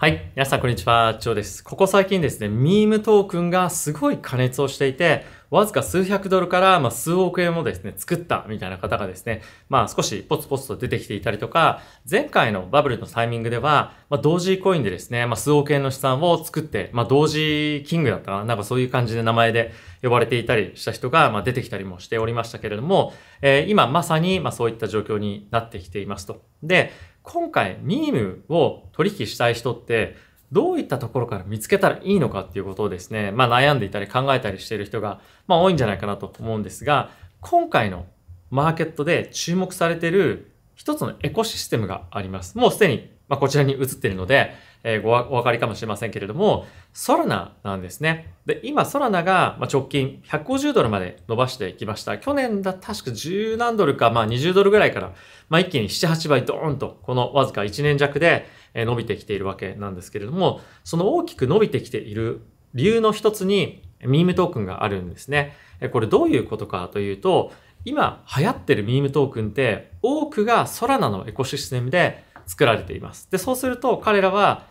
はい。皆さん、こんにちは。ジョーです。ここ最近ですね、ミームトークンがすごい加熱をしていて、わずか数百ドルから、まあ、数億円もですね、作ったみたいな方がですね、まあ、少しポツポツと出てきていたりとか、前回のバブルのタイミングでは、まあ、同時コインでですね、まあ、数億円の資産を作って、まあ、同時キングだったかななんかそういう感じで名前で呼ばれていたりした人が、まあ、出てきたりもしておりましたけれども、えー、今まさに、まあ、そういった状況になってきていますと。で、今回ミームを取引したい人ってどういったところから見つけたらいいのかっていうことをですね、まあ悩んでいたり考えたりしている人が、まあ多いんじゃないかなと思うんですが、今回のマーケットで注目されている一つのエコシステムがあります。もうすでにまあ、こちらに映っているので、えー、ごお分かりかもしれませんけれども、ソラナなんですね。で、今ソラナが直近150ドルまで伸ばしていきました。去年だ、確か10何ドルか、まあ20ドルぐらいから、まあ一気に7、8倍ドーンと、このわずか1年弱で伸びてきているわけなんですけれども、その大きく伸びてきている理由の一つに、ミームトークンがあるんですね。これどういうことかというと、今流行ってるミームトークンって、多くがソラナのエコシステムで作られています。で、そうすると彼らは、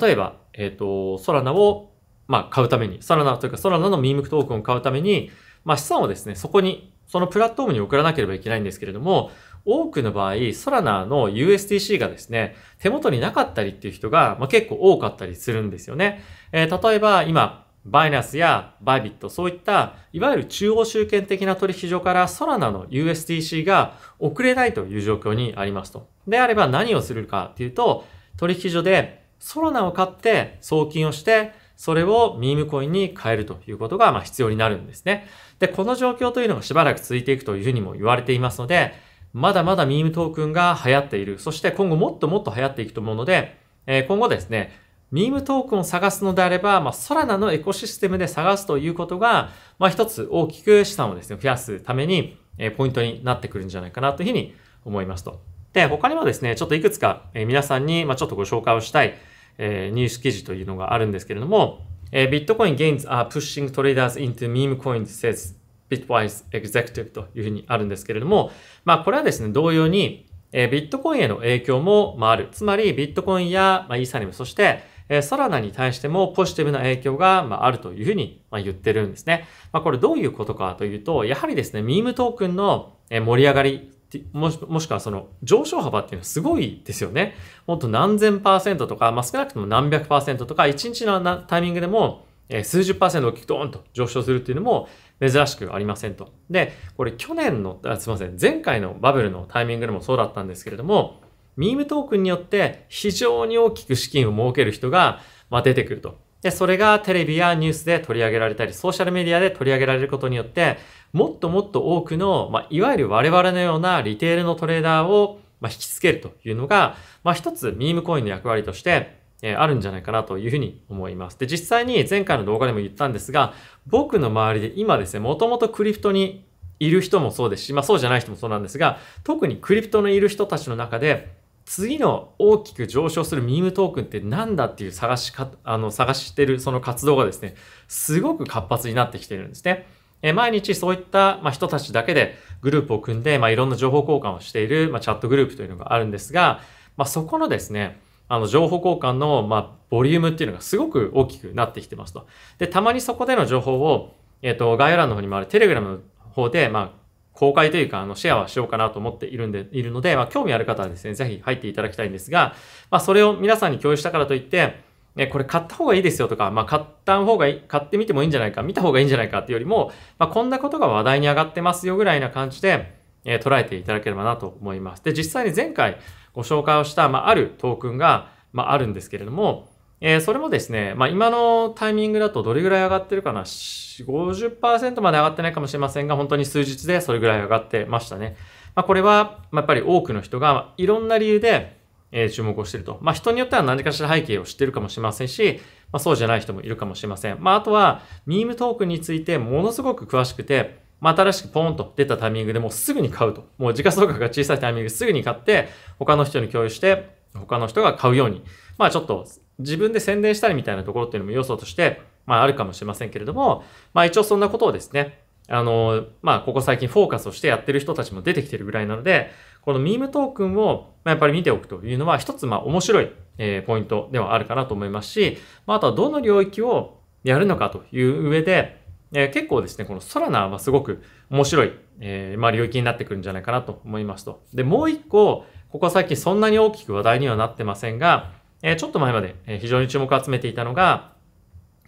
例えば、えっ、ー、と、ソラナを、まあ、買うために、ソラナというかソラナのミームクトークンを買うために、まあ、資産をですね、そこに、そのプラットフォームに送らなければいけないんですけれども、多くの場合、ソラナの USDC がですね、手元になかったりっていう人が、まあ、結構多かったりするんですよね。えー、例えば、今、バイナスやバイビット、そういった、いわゆる中央集権的な取引所からソラナの USDC が遅れないという状況にありますと。であれば何をするかっていうと、取引所でソラナを買って送金をして、それをミームコインに変えるということがま必要になるんですね。で、この状況というのがしばらく続いていくというふうにも言われていますので、まだまだミームトークンが流行っている。そして今後もっともっと流行っていくと思うので、え今後ですね、ミームトークンを探すのであれば、まあ、ソラナのエコシステムで探すということが、まあ、一つ大きく資産をですね、増やすために、えポイントになってくるんじゃないかなというふうに思いますと。で、他にもですね、ちょっといくつか、え皆さんに、まあ、ちょっとご紹介をしたい、えニュース記事というのがあるんですけれども、えビットコイン gains are pushing traders into meme coins says Bitwise Executive というふうにあるんですけれども、まあこれはですね、同様に、えビットコインへの影響も、まあ、ある。つまり、ビットコインや、まあ、イーサリム、そして、えサラダに対してもポジティブな影響が、まあ、るというふうに、ま言ってるんですね。まあ、これどういうことかというと、やはりですね、ミームトークンの盛り上がりもしくはその上昇幅っていうのはすごいですよね。もっと何千パーセントとか、まあ、少なくとも何百パーセントとか、1日のタイミングでも数十パーセント大きくドーンと上昇するっていうのも珍しくありませんと。で、これ去年の、あすいません、前回のバブルのタイミングでもそうだったんですけれども、ミームトークンによって非常に大きく資金を儲ける人が、出てくると。で、それがテレビやニュースで取り上げられたり、ソーシャルメディアで取り上げられることによって、もっともっと多くの、まあ、いわゆる我々のようなリテールのトレーダーを、ま引きつけるというのが、まあ、一つミームコインの役割としてえあるんじゃないかなというふうに思います。で、実際に前回の動画でも言ったんですが、僕の周りで今ですね、もともとクリプトにいる人もそうですし、まあそうじゃない人もそうなんですが、特にクリプトのいる人たちの中で、次の大きく上昇するミームトークンって何だっていう探しか、あの、探してるその活動がですね、すごく活発になってきてるんですね。え毎日そういった、ま人たちだけでグループを組んで、まあ、いろんな情報交換をしている、まチャットグループというのがあるんですが、まあ、そこのですね、あの情報交換の、まボリュームっていうのがすごく大きくなってきてますと。で、たまにそこでの情報を、えっ、ー、と、概要欄の方にもあるテレグラムの方で、まあ、公開というか、あの、シェアはしようかなと思っているんで、いるので、まあ、興味ある方はですね、ぜひ入っていただきたいんですが、まあ、それを皆さんに共有したからといって、え、これ買った方がいいですよとか、まあ、買った方がいい、買ってみてもいいんじゃないか、見た方がいいんじゃないかっていうよりも、まあ、こんなことが話題に上がってますよぐらいな感じで、え捉えていただければなと思います。で、実際に前回ご紹介をした、まあ、あるトークンが、まあ、あるんですけれども、えー、それもですね、まあ、今のタイミングだとどれぐらい上がってるかな、50%まで上がってないかもしれませんが、本当に数日でそれぐらい上がってましたね。まあ、これは、やっぱり多くの人がいろんな理由で、え注目をしてると。まあ、人によっては何かしら背景を知ってるかもしれませんし、まあ、そうじゃない人もいるかもしれません。まあ、あとは、ミームトークンについてものすごく詳しくて、まあ、新しくポーンと出たタイミングでもうすぐに買うと。もう時価総額が小さいタイミングすぐに買って、他の人に共有して、他の人が買うように、まあちょっと自分で宣伝したりみたいなところっていうのも要素として、まあ、あるかもしれませんけれども、まあ、一応そんなことをですね、あの、まあ、ここ最近フォーカスをしてやってる人たちも出てきてるぐらいなので、このミームトークンを、まやっぱり見ておくというのは、一つ、まあ、面白い、えポイントではあるかなと思いますし、まあ、とはどの領域をやるのかという上で、え結構ですね、このソラナはすごく面白い、えー、まあ、領域になってくるんじゃないかなと思いますと。で、もう一個、ここ最近そんなに大きく話題にはなってませんが、えちょっと前まで非常に注目を集めていたのが、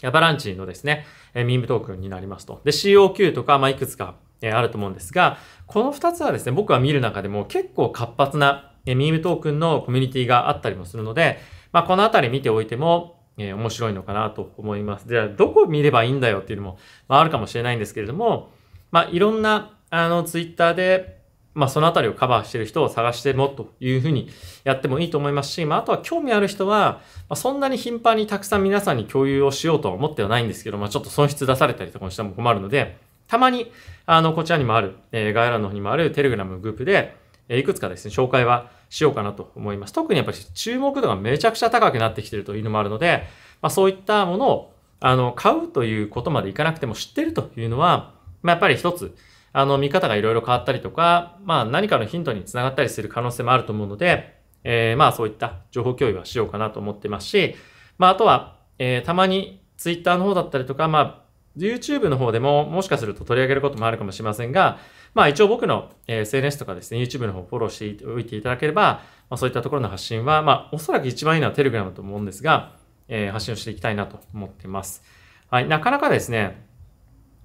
アバランチのですね、えミームトークンになりますと。で、COQ とか、まあ、いくつか、えあると思うんですが、この2つはですね、僕は見る中でも結構活発な、えミームトークンのコミュニティがあったりもするので、まあ、このあたり見ておいても、え面白いのかなと思います。じゃあ、どこ見ればいいんだよっていうのも、まあ、あるかもしれないんですけれども、まあ、いろんな、あの、ツイッターで、まあ、その辺りをカバーしてる人を探してもというふうにやってもいいと思いますし、まあ、あとは興味ある人は、まあ、そんなに頻繁にたくさん皆さんに共有をしようとは思ってはないんですけど、まあ、ちょっと損失出されたりとかもしても困るので、たまに、あの、こちらにもある、えー、概要欄の方にもあるテレグラムのグループで、えー、いくつかですね、紹介はしようかなと思います。特にやっぱり注目度がめちゃくちゃ高くなってきてるというのもあるので、まあ、そういったものを、あの、買うということまでいかなくても知ってるというのは、まあ、やっぱり一つ、あの、見方がいろいろ変わったりとか、まあ、何かのヒントにつながったりする可能性もあると思うので、えー、まあ、そういった情報共有はしようかなと思ってますし、まあ、あとは、えー、たまに Twitter の方だったりとか、まあ、YouTube の方でももしかすると取り上げることもあるかもしれませんが、まあ一応僕の SNS とかですね、YouTube の方をフォローしておいていただければ、まあ、そういったところの発信は、まあおそらく一番いいのは Telegram だと思うんですが、えー、発信をしていきたいなと思ってます。はい、なかなかですね、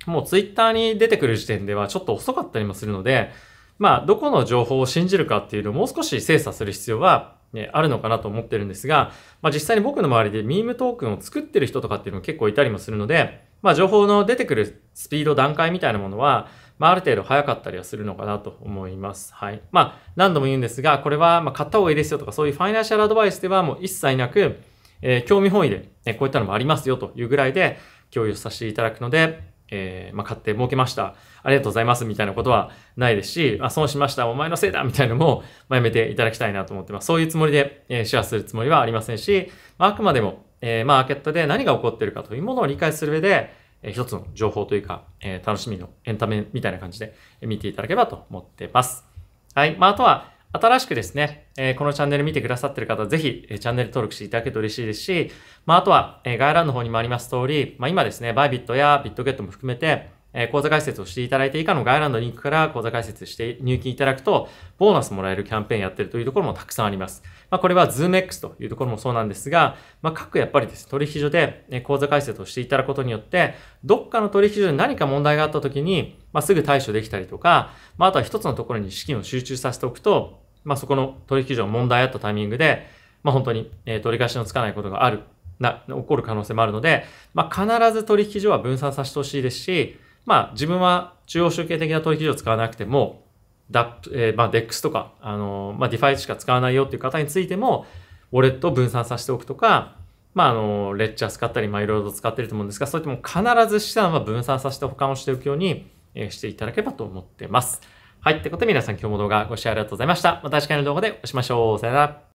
もうツイッターに出てくる時点ではちょっと遅かったりもするので、まあ、どこの情報を信じるかっていうのをもう少し精査する必要は、ね、あるのかなと思ってるんですが、まあ、実際に僕の周りでミームトークンを作ってる人とかっていうのも結構いたりもするので、まあ、情報の出てくるスピード、段階みたいなものは、まあ、ある程度早かったりはするのかなと思います。はい。まあ、何度も言うんですが、これは、まあ、買った方がいいですよとか、そういうファイナンシャルアドバイスではもう一切なく、えー、興味本位で、ね、こういったのもありますよというぐらいで共有させていただくので、えー、まあ、買って儲けました。ありがとうございます。みたいなことはないですし、あ、損しました。お前のせいだみたいなのも、まあ、やめていただきたいなと思ってます。そういうつもりで、えー、シェアするつもりはありませんし、まあ、あくまでも、えー、マーケットで何が起こっているかというものを理解する上で、えー、一つの情報というか、えー、楽しみのエンタメみたいな感じで見ていただければと思ってます。はい。まあ、あとは、新しくですね、えー、このチャンネル見てくださってる方、ぜひ、えチャンネル登録していただけると嬉しいですし、まあ、あとは、え概要欄の方にもあります通り、まあ、今ですね、バイビットやビットゲットも含めて、え講座解説をしていただいて以下の概要欄のリンクから講座解説して入金いただくと、ボーナスもらえるキャンペーンやってるというところもたくさんあります。まあ、これはズーム x というところもそうなんですが、まあ、各やっぱりです、ね、取引所で講座解説をしていただくことによって、どっかの取引所で何か問題があった時に、まあ、すぐ対処できたりとか、まあ、あとは一つのところに資金を集中させておくと、まあ、そこの取引所問題あったタイミングで、まあ、本当に、え取り返しのつかないことがある、な、起こる可能性もあるので、まあ、必ず取引所は分散させてほしいですし、まあ、自分は中央集計的な取引所を使わなくても、ダップ、えー、まあ、DEX とか、あのー、まあ、DeFi しか使わないよっていう方についても、ウォレットを分散させておくとか、まあ、あの、レッチャー使ったり、まいろいろ使ってると思うんですが、そういっても必ず資産は分散させて保管をしておくようにしていただければと思ってます。はい。ってことで皆さん今日も動画ご視聴ありがとうございました。また次回の動画でお会いしましょう。さよなら。